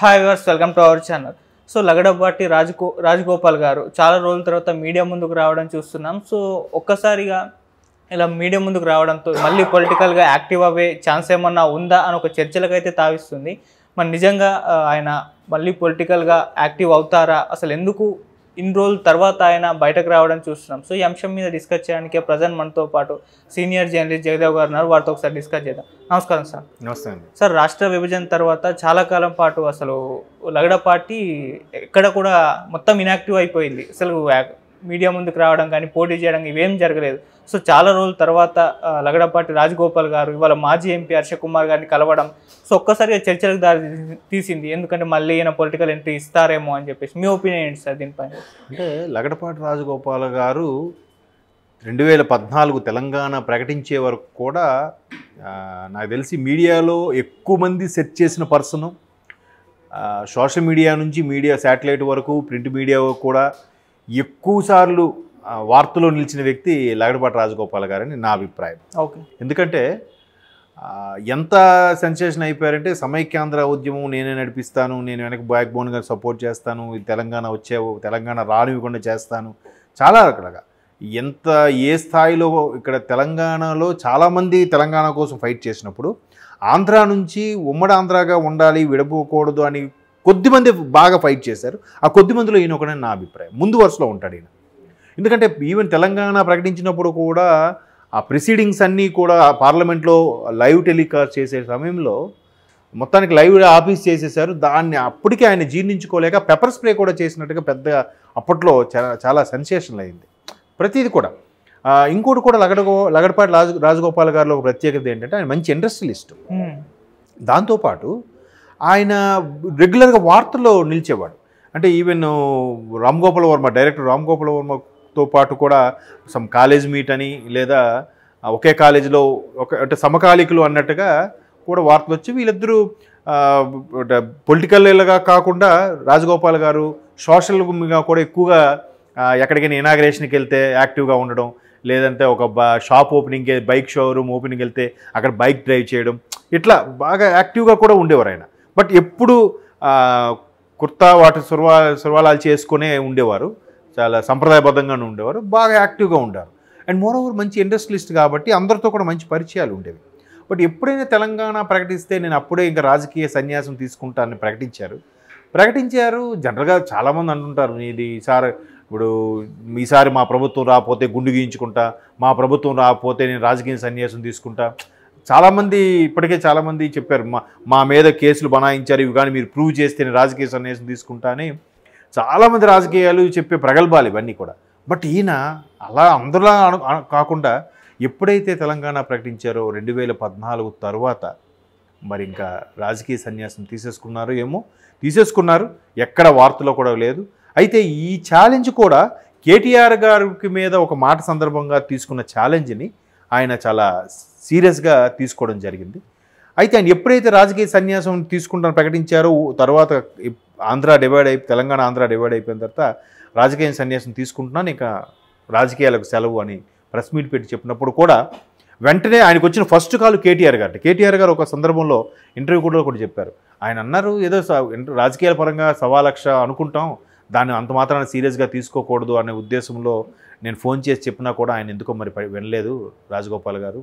hi viewers welcome to our channel so Lagadapati రాజగో రాజగోపాల్ గారు చాలా రోజుల తర్వాత మీడియా ముందుకు రావడం చూస్తున్నాం సో ఒక్కసారిగా ఇలా మీడియా ముందుకు రావడంతో మళ్ళీ పొలిటికల్గా యాక్టివ్ అయ్యే ఛాన్స్ ఏమన్నా ఉందా అని ఒక చర్చలకైతే తావిస్తుంది మరి నిజంగా ఆయన మళ్ళీ పొలిటికల్గా యాక్టివ్ అవుతారా అసలు ఎందుకు ఇన్ని రోజుల తర్వాత ఆయన బయటకు రావడం చూస్తున్నాం సో ఈ అంశం మీద డిస్కస్ చేయడానికి ప్రజెంట్ మనతో పాటు సీనియర్ జర్నలిస్ట్ జగదేవ్ గారు ఉన్నారు వారితో ఒకసారి డిస్కస్ చేద్దాం నమస్కారం సార్ నమస్తే సార్ రాష్ట్ర విభజన తర్వాత చాలా కాలం పాటు అసలు లగడ పార్టీ ఎక్కడ కూడా మొత్తం ఇనాక్టివ్ అయిపోయింది అసలు మీడియా ముందుకు రావడం కానీ పోటీ చేయడం ఇవేం జరగలేదు సో చాలా రోజుల తర్వాత లగడపాటి రాజగోపాల్ గారు ఇవాళ మాజీ ఎంపీ హర్ష కుమార్ గారిని కలవడం సో ఒక్కసారిగా చర్చలకు దారి తీసింది ఎందుకంటే మళ్ళీ ఈయన పొలిటికల్ ఎంట్రీ ఇస్తారేమో అని చెప్పేసి మీ ఒపీనియన్ ఏంటి సార్ దీనిపైన అంటే లగడపాటి రాజగోపాల్ గారు రెండు వేల పద్నాలుగు తెలంగాణ ప్రకటించే వరకు కూడా నాకు తెలిసి మీడియాలో ఎక్కువ మంది సెర్చ్ చేసిన పర్సను సోషల్ మీడియా నుంచి మీడియా శాటిలైట్ వరకు ప్రింట్ మీడియా కూడా ఎక్కువసార్లు వార్తలో నిలిచిన వ్యక్తి లగడపాటి రాజగోపాల్ గారని నా అభిప్రాయం ఓకే ఎందుకంటే ఎంత సెన్సేషన్ అయిపోయారంటే సమైక్యాంధ్ర ఉద్యమం నేనే నడిపిస్తాను నేను వెనక బ్యాక్ బోన్గా సపోర్ట్ చేస్తాను తెలంగాణ వచ్చే తెలంగాణ రానివ్వకుండా చేస్తాను చాలా రకాలుగా ఎంత ఏ స్థాయిలో ఇక్కడ తెలంగాణలో చాలామంది తెలంగాణ కోసం ఫైట్ చేసినప్పుడు ఆంధ్ర నుంచి ఉమ్మడి ఆంధ్రాగా ఉండాలి విడపోకూడదు అని కొద్దిమంది బాగా ఫైట్ చేశారు ఆ కొద్ది మందిలో ఈయన ఒకటే నా అభిప్రాయం ముందు వరుసలో ఉంటాడు ఈయన ఎందుకంటే ఈవెన్ తెలంగాణ ప్రకటించినప్పుడు కూడా ఆ ప్రిసీడింగ్స్ అన్నీ కూడా పార్లమెంట్లో లైవ్ టెలికాస్ట్ చేసే సమయంలో మొత్తానికి లైవ్ ఆఫీస్ చేసేసారు దాన్ని అప్పటికే ఆయన జీర్ణించుకోలేక పెప్పర్ స్ప్రే కూడా చేసినట్టుగా పెద్ద అప్పట్లో చాలా చాలా సెన్సేషన్ అయింది ప్రతిది కూడా ఇంకోటి కూడా లగడగో లగడపాటి రాజు రాజగోపాల్ గారిలో ఒక ప్రత్యేకత ఏంటంటే ఆయన మంచి ఇండస్ట్రియలిస్ట్ దాంతోపాటు ఆయన రెగ్యులర్గా వార్తల్లో నిలిచేవాడు అంటే ఈవెన్ రామ్ గోపాల్ వర్మ డైరెక్టర్ రామ్ గోపాల్ వర్మతో పాటు కూడా సమ్ కాలేజ్ మీట్ అని లేదా ఒకే కాలేజీలో ఒక అంటే సమకాలికులు అన్నట్టుగా కూడా వార్తలు వచ్చి వీళ్ళిద్దరూ పొలిటికల్ కాకుండా రాజగోపాల్ గారు సోషల్గా కూడా ఎక్కువగా ఎక్కడికైనా ఇనాగ్రేషన్కి వెళ్తే యాక్టివ్గా ఉండడం లేదంటే ఒక shop opening bike showroom opening వెళ్తే అక్కడ బైక్ డ్రైవ్ చేయడం ఇట్లా బాగా యాక్టివ్గా కూడా ఉండేవారు ఆయన బట్ ఎప్పుడు కుర్తా వాటి సుర్వా సుర్వాలాలు చేసుకునే ఉండేవారు చాలా సంప్రదాయబద్ధంగానే ఉండేవారు బాగా యాక్టివ్గా ఉండారు అండ్ మోర్ ఓవర్ మంచి ఇండస్ట్రియలిస్ట్ కాబట్టి అందరితో కూడా మంచి పరిచయాలు ఉండేవి బట్ ఎప్పుడైనా తెలంగాణ ప్రకటిస్తే నేను అప్పుడే ఇంకా రాజకీయ సన్యాసం తీసుకుంటానని ప్రకటించారు ప్రకటించారు జనరల్గా చాలామంది అంటుంటారు ఇది ఈసారి ఇప్పుడు ఈసారి మా ప్రభుత్వం రాకపోతే గుండు గీయించుకుంటా మా ప్రభుత్వం రాకపోతే నేను రాజకీయ సన్యాసం తీసుకుంటా చాలామంది ఇప్పటికే చాలామంది చెప్పారు మా మా మీద కేసులు బనాయించారు ఇవి కానీ మీరు ప్రూవ్ చేస్తేనే రాజకీయ సన్యాసం తీసుకుంటా అని చాలామంది రాజకీయాలు చెప్పే ప్రగల్భాలు ఇవన్నీ కూడా బట్ ఈయన అలా అందరిలా కాకుండా ఎప్పుడైతే తెలంగాణ ప్రకటించారో రెండు వేల పద్నాలుగు తర్వాత మరి ఇంకా రాజకీయ సన్యాసం తీసేసుకున్నారు ఏమో తీసేసుకున్నారు ఎక్కడ వార్తలో కూడా లేదు అయితే ఈ ఛాలెంజ్ కూడా కేటీఆర్ గారికి మీద ఒక మాట సందర్భంగా తీసుకున్న ఛాలెంజ్ని ఆయన చాలా సీరియస్గా తీసుకోవడం జరిగింది అయితే ఆయన ఎప్పుడైతే రాజకీయ సన్యాసం తీసుకుంటాను ప్రకటించారో తర్వాత ఆంధ్ర డివైడ్ అయిపోయి తెలంగాణ ఆంధ్ర డివైడ్ అయిపోయిన తర్వాత రాజకీయ సన్యాసం తీసుకుంటున్నాను ఇక రాజకీయాలకు సెలవు అని ప్రెస్ మీట్ పెట్టి చెప్పినప్పుడు కూడా వెంటనే ఆయనకు వచ్చిన ఫస్ట్ కాల్ కేటీఆర్ గారు కేటీఆర్ గారు ఒక సందర్భంలో ఇంటర్వ్యూ కూడా కూడా చెప్పారు ఆయన అన్నారు ఏదో రాజకీయాల పరంగా సవా లక్ష అనుకుంటాం దాన్ని అంత మాత్రాన సీరియస్గా తీసుకోకూడదు అనే ఉద్దేశంలో నేను ఫోన్ చేసి చెప్పినా కూడా ఆయన ఎందుకో మరి వినలేదు రాజగోపాల్ గారు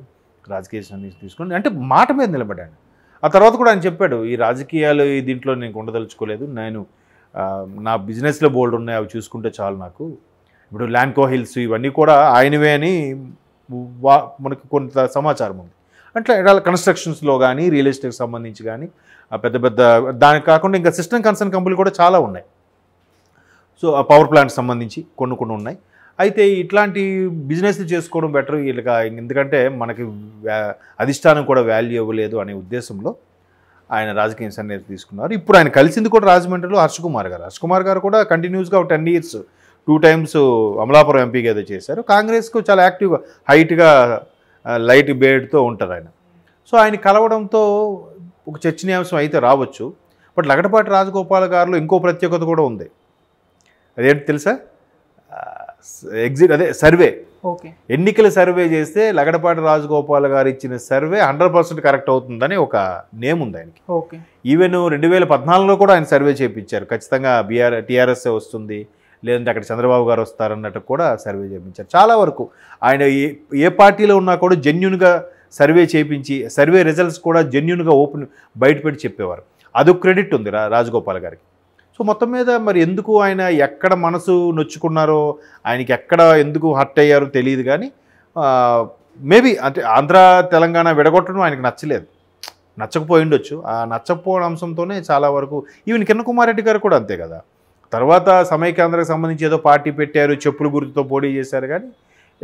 రాజకీయ సన్నిహితులు తీసుకుని అంటే మాట మీద నిలబడాను ఆ తర్వాత కూడా ఆయన చెప్పాడు ఈ రాజకీయాలు దీంట్లో నేను ఉండదలుచుకోలేదు నేను నా బిజినెస్లో బోల్డ్ ఉన్నాయి అవి చూసుకుంటే చాలు నాకు ఇప్పుడు ల్యాండ్కో హిల్స్ ఇవన్నీ కూడా ఆయనవే అని వా మనకు కొంత సమాచారం ఉంది అట్లా ఇలా కన్స్ట్రక్షన్స్లో కానీ రియల్ ఎస్టేట్కి సంబంధించి కానీ పెద్ద పెద్ద దానికి కాకుండా ఇంకా సిస్టమ్ కన్సర్న్ కంపెనీలు కూడా చాలా ఉన్నాయి సో ఆ పవర్ ప్లాంట్ సంబంధించి కొన్ని కొన్ని ఉన్నాయి అయితే ఇట్లాంటి బిజినెస్ చేసుకోవడం బెటర్ వీళ్ళకి ఎందుకంటే మనకి అధిష్టానం కూడా వాల్యూ ఇవ్వలేదు అనే ఉద్దేశంలో ఆయన రాజకీయ సన్నిహిత తీసుకున్నారు ఇప్పుడు ఆయన కలిసింది కూడా రాజమండ్రిలో హర్ష కుమార్ గారు హర్ష కుమార్ గారు కూడా కంటిన్యూస్గా ఒక ten years two times Amalapuram ఎంపీగా ఏదో చేశారు కాంగ్రెస్కు చాలా యాక్టివ్గా హైట్గా లైట్ బేడ్తో ఉంటారు ఆయన సో ఆయన కలవడంతో ఒక చర్చనీయాంశం అయితే రావచ్చు బట్ లగటపాటి రాజగోపాల్ గారిలో ఇంకో ప్రత్యేకత కూడా ఉంది అదేంటి తెలుసా ఎగ్జిట్ అదే సర్వే ఎన్నికల సర్వే చేస్తే లగడపాటి రాజగోపాల్ గారు ఇచ్చిన సర్వే హండ్రెడ్ పర్సెంట్ కరెక్ట్ అవుతుందని ఒక నేమ్ ఉంది ఆయనకి ఈవెన్ రెండు వేల పద్నాలుగులో కూడా ఆయన సర్వే చేయించారు ఖచ్చితంగా బీఆర్ టీఆర్ఎస్ఏ వస్తుంది లేదంటే అక్కడ చంద్రబాబు గారు వస్తారన్నట్టు కూడా సర్వే చేయించారు చాలా వరకు ఆయన ఏ ఏ పార్టీలో ఉన్నా కూడా జెన్యున్గా సర్వే చేయించి సర్వే రిజల్ట్స్ కూడా జెన్యున్గా ఓపెన్ బయటపెట్టి చెప్పేవారు అది క్రెడిట్ ఉంది రాజగోపాల్ గారికి సో మొత్తం మీద మరి ఎందుకు ఆయన ఎక్కడ మనసు నొచ్చుకున్నారో ఆయనకి ఎక్కడ ఎందుకు హర్ట్ అయ్యారో తెలియదు కానీ మేబీ అంటే ఆంధ్ర తెలంగాణ విడగొట్టడం ఆయనకు నచ్చలేదు నచ్చకపోయి ఉండొచ్చు ఆ నచ్చకపోవడం అంశంతోనే చాలా వరకు ఈవెన్ రెడ్డి గారు కూడా అంతే కదా తర్వాత సమైక్యాంధ్రకు సంబంధించి ఏదో పార్టీ పెట్టారు చెప్పుల గుర్తుతో పోటీ చేశారు కానీ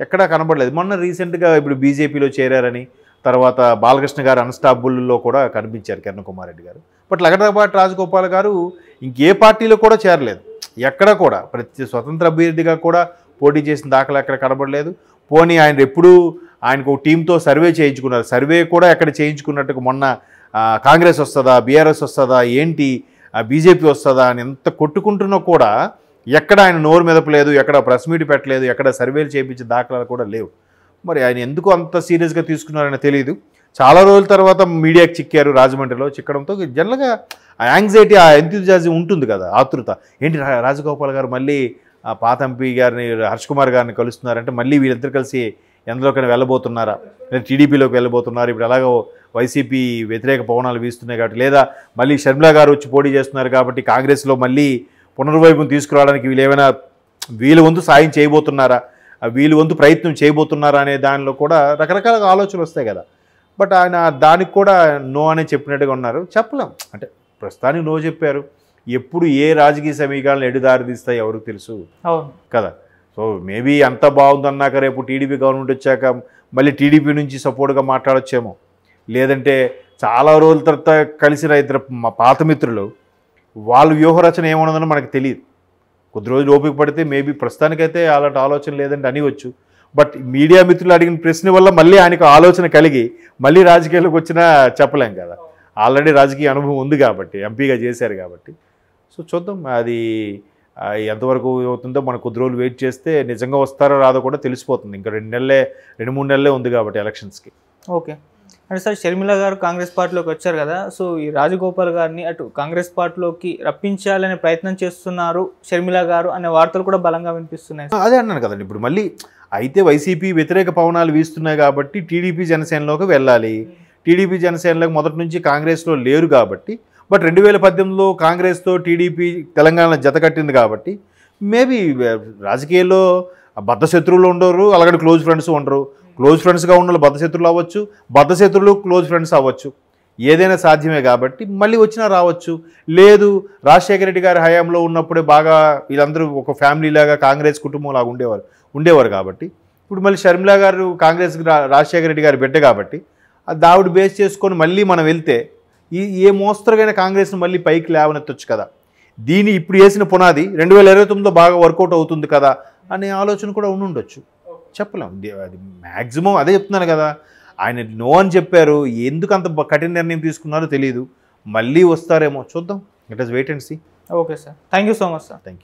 ఎక్కడా కనబడలేదు మొన్న రీసెంట్గా ఇప్పుడు బీజేపీలో చేరారని తర్వాత బాలకృష్ణ గారు అన్స్టాబుల్లో కూడా కనిపించారు కిరణ్ కుమార్ రెడ్డి గారు బట్ లగటపాటి రాజగోపాల్ గారు ఇంకే పార్టీలో కూడా చేరలేదు ఎక్కడ కూడా ప్రతి స్వతంత్ర అభ్యర్థిగా కూడా పోటీ చేసిన దాఖలు ఎక్కడ కనబడలేదు పోనీ ఆయన ఎప్పుడూ ఆయనకు టీంతో సర్వే చేయించుకున్నారు సర్వే కూడా ఎక్కడ చేయించుకున్నట్టుకు మొన్న కాంగ్రెస్ వస్తుందా బీఆర్ఎస్ వస్తుందా ఏంటి బీజేపీ వస్తుందా అని ఎంత కొట్టుకుంటున్నా కూడా ఎక్కడ ఆయన నోరు మెదపలేదు ఎక్కడ ప్రెస్ మీట్ పెట్టలేదు ఎక్కడ సర్వేలు చేయించిన దాఖలాలు కూడా లేవు మరి ఆయన ఎందుకు అంత సీరియస్గా తీసుకున్నారని తెలియదు చాలా రోజుల తర్వాత మీడియాకి చిక్కారు రాజమండ్రిలో చిక్కడంతో జనరల్గా ఆ యాంగ్జైటీ ఆ ఎంతజాజి ఉంటుంది కదా ఆతృత ఏంటి రాజగోపాల్ గారు మళ్ళీ ఆ పాతంపి గారిని హర్ష్ కుమార్ గారిని కలుస్తున్నారంటే మళ్ళీ వీళ్ళిద్దరు కలిసి ఎందులోకైనా వెళ్ళబోతున్నారా లేదా టీడీపీలోకి వెళ్ళబోతున్నారు ఇప్పుడు ఎలాగో వైసీపీ వ్యతిరేక పవనాలు వీస్తున్నాయి కాబట్టి లేదా మళ్ళీ షర్మిలా గారు వచ్చి పోటీ చేస్తున్నారు కాబట్టి కాంగ్రెస్లో మళ్ళీ పునర్వైపును తీసుకురావడానికి వీళ్ళు ఏమైనా వీలు వంతు సాయం చేయబోతున్నారా వీలు వంతు ప్రయత్నం చేయబోతున్నారా అనే దానిలో కూడా రకరకాల ఆలోచనలు వస్తాయి కదా బట్ ఆయన దానికి కూడా నో అనే చెప్పినట్టుగా ఉన్నారు చెప్పలేం అంటే ప్రస్తుతానికి నో చెప్పారు ఎప్పుడు ఏ రాజకీయ సమీకరణలు తీస్తాయి ఎవరికి తెలుసు కదా సో మేబీ అంత బాగుందన్నాక రేపు టీడీపీ గవర్నమెంట్ వచ్చాక మళ్ళీ టీడీపీ నుంచి సపోర్ట్గా మాట్లాడొచ్చేమో లేదంటే చాలా రోజుల తర్వాత కలిసిన ఇద్దరు మా పాత మిత్రులు వాళ్ళ వ్యూహరచన ఏమన్నదని మనకు తెలియదు కొద్ది రోజులు ఓపిక పడితే మేబీ ప్రస్తుతానికైతే అలాంటి ఆలోచన లేదంటే అనివచ్చు బట్ మీడియా మిత్రులు అడిగిన ప్రశ్న వల్ల మళ్ళీ ఆయనకు ఆలోచన కలిగి మళ్ళీ రాజకీయాలకు వచ్చినా చెప్పలేం కదా ఆల్రెడీ రాజకీయ అనుభవం ఉంది కాబట్టి ఎంపీగా చేశారు కాబట్టి సో చూద్దాం అది ఎంతవరకు అవుతుందో మనం కొద్ది రోజులు వెయిట్ చేస్తే నిజంగా వస్తారో రాదో కూడా తెలిసిపోతుంది ఇంకా రెండు నెలలే రెండు మూడు నెలలే ఉంది కాబట్టి ఎలక్షన్స్కి ఓకే అంటే సార్ షర్మిల గారు కాంగ్రెస్ పార్టీలోకి వచ్చారు కదా సో ఈ రాజగోపాల్ గారిని అటు కాంగ్రెస్ పార్టీలోకి రప్పించాలనే ప్రయత్నం చేస్తున్నారు షర్మిల గారు అనే వార్తలు కూడా బలంగా వినిపిస్తున్నాయి అదే అన్నాను కదండి ఇప్పుడు మళ్ళీ అయితే వైసీపీ వ్యతిరేక పవనాలు వీస్తున్నాయి కాబట్టి టీడీపీ జనసేనలోకి వెళ్ళాలి టీడీపీ జనసేనలోకి మొదటి నుంచి కాంగ్రెస్లో లేరు కాబట్టి బట్ రెండు వేల పద్దెనిమిదిలో కాంగ్రెస్తో టీడీపీ తెలంగాణ జత కట్టింది కాబట్టి మేబీ రాజకీయాల్లో బద్ధ శత్రువులు ఉండరు అలాగే క్లోజ్ ఫ్రెండ్స్ ఉండరు క్లోజ్ ఫ్రెండ్స్గా ఉన్న బద్ధశత్రులు అవ్వచ్చు బద్ధశత్రులు క్లోజ్ ఫ్రెండ్స్ అవ్వచ్చు ఏదైనా సాధ్యమే కాబట్టి మళ్ళీ వచ్చినా రావచ్చు లేదు రాజశేఖర రెడ్డి గారి హయాంలో ఉన్నప్పుడే బాగా వీళ్ళందరూ ఒక ఫ్యామిలీలాగా కాంగ్రెస్ కుటుంబం లాగా ఉండేవారు ఉండేవారు కాబట్టి ఇప్పుడు మళ్ళీ షర్మిలా గారు కాంగ్రెస్ రాజశేఖర రెడ్డి గారి బిడ్డ కాబట్టి ఆ దావిడ బేస్ చేసుకొని మళ్ళీ మనం వెళ్తే ఈ ఏ మోస్తరుగైన కాంగ్రెస్ను మళ్ళీ పైకి లేవనెత్తొచ్చు కదా దీన్ని ఇప్పుడు వేసిన పునాది రెండు వేల ఇరవై తొమ్మిదిలో బాగా వర్కౌట్ అవుతుంది కదా అనే ఆలోచన కూడా ఉండుండొచ్చు చెప్పలేం అది మ్యాక్సిమం అదే చెప్తున్నాను కదా ఆయన నో అని చెప్పారు ఎందుకు అంత కఠిన నిర్ణయం తీసుకున్నారో తెలియదు మళ్ళీ వస్తారేమో చూద్దాం it is wait and see okay sir thank you so much sir thank you